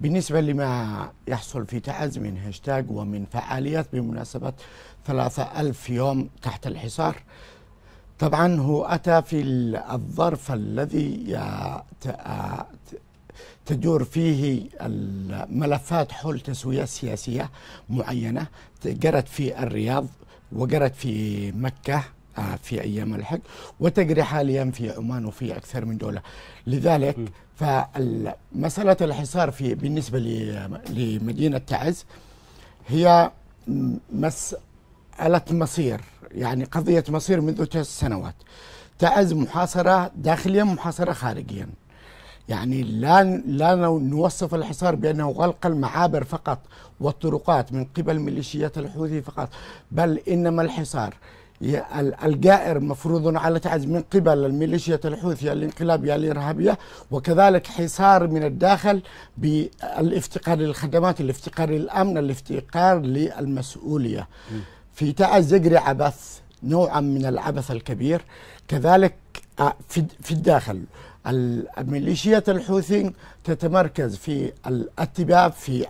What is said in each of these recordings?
بالنسبة لما يحصل في تعز من هاشتاج ومن فعاليات بمناسبة ثلاثة ألف يوم تحت الحصار طبعا هو أتى في الظرف الذي تدور فيه الملفات حول تسوية سياسية معينة جرت في الرياض وجرت في مكة آه، في ايام الحج وتجري حاليا في عمان وفي اكثر من دوله لذلك فمساله الحصار في بالنسبه لمدينه تعز هي مساله مصير يعني قضيه مصير منذ تسع سنوات تعز محاصره داخليا محاصره خارجيا يعني لا لا نوصف الحصار بانه غلق المعابر فقط والطرقات من قبل ميليشيات الحوثي فقط بل انما الحصار الجائر مفروض على تعز من قبل الميليشيا الحوثية الانقلابية الإرهابية وكذلك حصار من الداخل بالافتقار للخدمات الافتقار للأمن الافتقار للمسؤولية في تعز يجري عبث نوعا من العبث الكبير كذلك آه، في الداخل الميليشيات الحوثي تتمركز في الاتباع في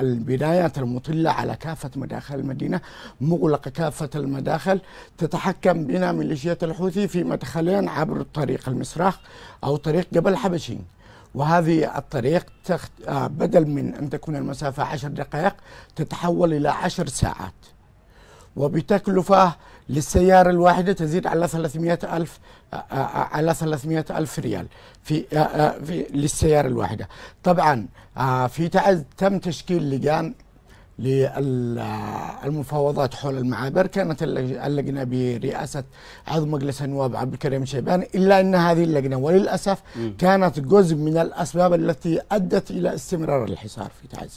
البنايات المطلة على كافة مداخل المدينة مغلقة كافة المداخل تتحكم بنا ميليشيات الحوثي في مدخلين عبر طريق المصراخ أو طريق جبل حبشي وهذه الطريق تخت... آه، بدل من أن تكون المسافة عشر دقائق تتحول إلى عشر ساعات وبتكلفة للسيارة الواحدة تزيد على 300 ألف آه، آه، آه، على 300 ألف ريال في, في للسيارة الواحدة طبعا في تم تشكيل لجان للمفاوضات حول المعابر كانت اللجنه برئاسه عضو مجلس النواب عبد الكريم شيبان الا ان هذه اللجنه وللاسف كانت جزء من الاسباب التي ادت الى استمرار الحصار في تعز